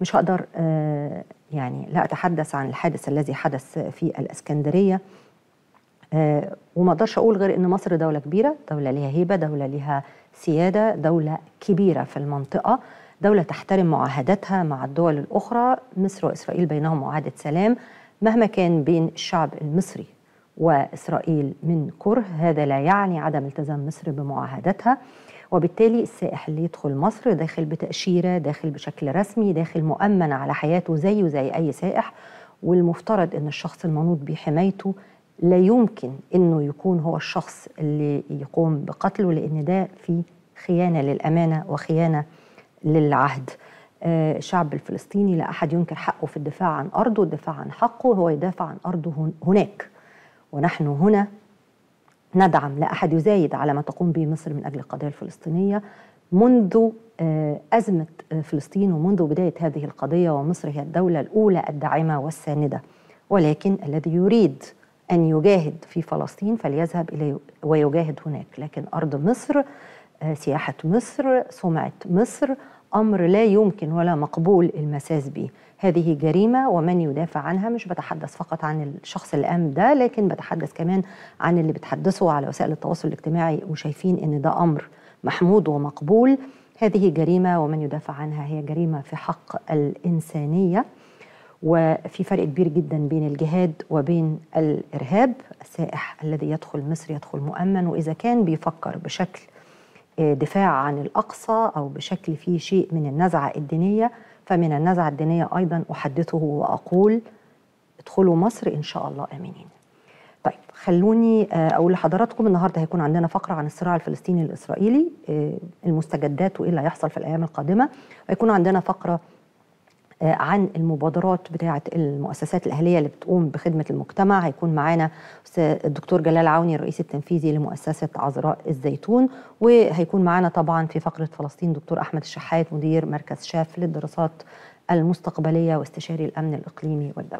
مش هقدر آه، يعني لا أتحدث عن الحادث الذي حدث في الإسكندرية آه، وما اقدرش اقول غير ان مصر دوله كبيره دوله ليها هيبه دوله ليها سياده دوله كبيره في المنطقه دوله تحترم معاهداتها مع الدول الاخرى مصر واسرائيل بينهم معاهده سلام مهما كان بين الشعب المصري واسرائيل من كره هذا لا يعني عدم التزام مصر بمعاهداتها وبالتالي السائح اللي يدخل مصر داخل بتأشيرة داخل بشكل رسمي داخل مؤمن على حياته زيه زي أي سائح والمفترض أن الشخص المنوط بحمايته لا يمكن أنه يكون هو الشخص اللي يقوم بقتله لأن ده في خيانة للأمانة وخيانة للعهد آه، الشعب الفلسطيني لا أحد ينكر حقه في الدفاع عن أرضه الدفاع عن حقه هو يدافع عن أرضه هناك ونحن هنا ندعم لا أحد يزايد على ما تقوم به مصر من أجل القضية الفلسطينية منذ آه، أزمة آه، فلسطين ومنذ بداية هذه القضية ومصر هي الدولة الأولى الداعمة والساندة ولكن الذي يريد أن يجاهد في فلسطين فليذهب الى ويجاهد هناك لكن أرض مصر سياحة مصر سمعة مصر أمر لا يمكن ولا مقبول المساس به هذه جريمة ومن يدافع عنها مش بتحدث فقط عن الشخص الأم ده لكن بتحدث كمان عن اللي بتحدثه على وسائل التواصل الاجتماعي وشايفين إن ده أمر محمود ومقبول هذه جريمة ومن يدافع عنها هي جريمة في حق الإنسانية وفي فرق كبير جدا بين الجهاد وبين الإرهاب السائح الذي يدخل مصر يدخل مؤمن وإذا كان بيفكر بشكل دفاع عن الأقصى أو بشكل فيه شيء من النزعة الدينية فمن النزعة الدينية أيضا أحدثه وأقول ادخلوا مصر إن شاء الله آمنين طيب خلوني آه، أقول لحضراتكم النهاردة هيكون عندنا فقرة عن الصراع الفلسطيني الإسرائيلي آه، المستجدات وإيه اللي هيحصل في الأيام القادمة هيكون عندنا فقرة آه، عن المبادرات بتاعه المؤسسات الاهليه اللي بتقوم بخدمه المجتمع هيكون معانا الدكتور جلال عوني الرئيس التنفيذي لمؤسسه عذراء الزيتون وهيكون معانا طبعا في فقره فلسطين دكتور احمد الشحات مدير مركز شاف للدراسات المستقبليه واستشاري الامن الاقليمي والدولي